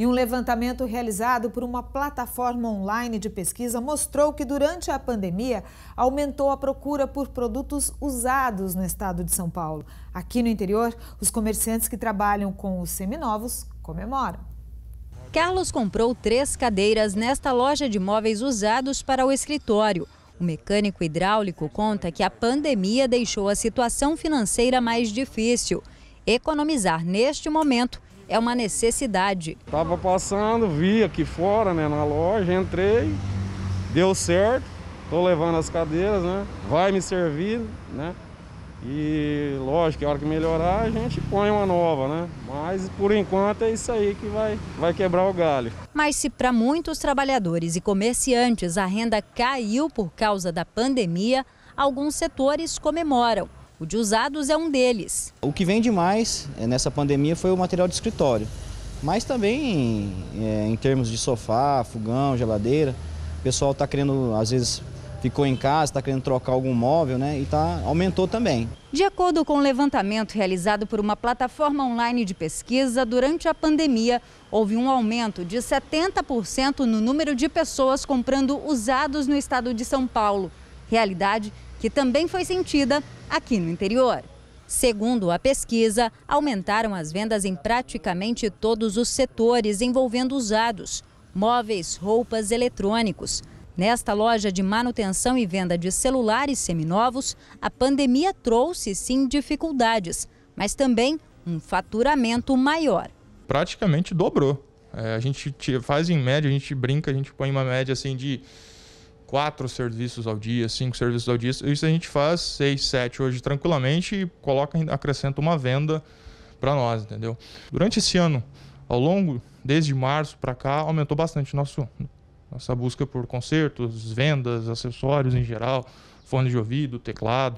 E um levantamento realizado por uma plataforma online de pesquisa mostrou que durante a pandemia aumentou a procura por produtos usados no estado de São Paulo. Aqui no interior, os comerciantes que trabalham com os seminovos comemoram. Carlos comprou três cadeiras nesta loja de móveis usados para o escritório. O mecânico hidráulico conta que a pandemia deixou a situação financeira mais difícil. Economizar neste momento é uma necessidade. Tava passando, vi aqui fora, né, na loja, entrei, deu certo, tô levando as cadeiras, né? Vai me servir, né? E lógico a hora que melhorar a gente põe uma nova, né? Mas por enquanto é isso aí que vai, vai quebrar o galho. Mas se para muitos trabalhadores e comerciantes a renda caiu por causa da pandemia, alguns setores comemoram. O de usados é um deles. O que vende mais eh, nessa pandemia foi o material de escritório, mas também é, em termos de sofá, fogão, geladeira. O pessoal está querendo, às vezes, ficou em casa, está querendo trocar algum móvel, né? E tá, aumentou também. De acordo com o um levantamento realizado por uma plataforma online de pesquisa, durante a pandemia houve um aumento de 70% no número de pessoas comprando usados no estado de São Paulo. Realidade que também foi sentida aqui no interior. Segundo a pesquisa, aumentaram as vendas em praticamente todos os setores envolvendo usados, móveis, roupas, eletrônicos. Nesta loja de manutenção e venda de celulares seminovos, a pandemia trouxe sim dificuldades, mas também um faturamento maior. Praticamente dobrou. É, a gente faz em média, a gente brinca, a gente põe uma média assim de quatro serviços ao dia, cinco serviços ao dia. Isso a gente faz seis, sete hoje tranquilamente e coloca, acrescenta uma venda para nós, entendeu? Durante esse ano, ao longo, desde março para cá, aumentou bastante nosso, nossa busca por concertos, vendas, acessórios em geral, fones de ouvido, teclado.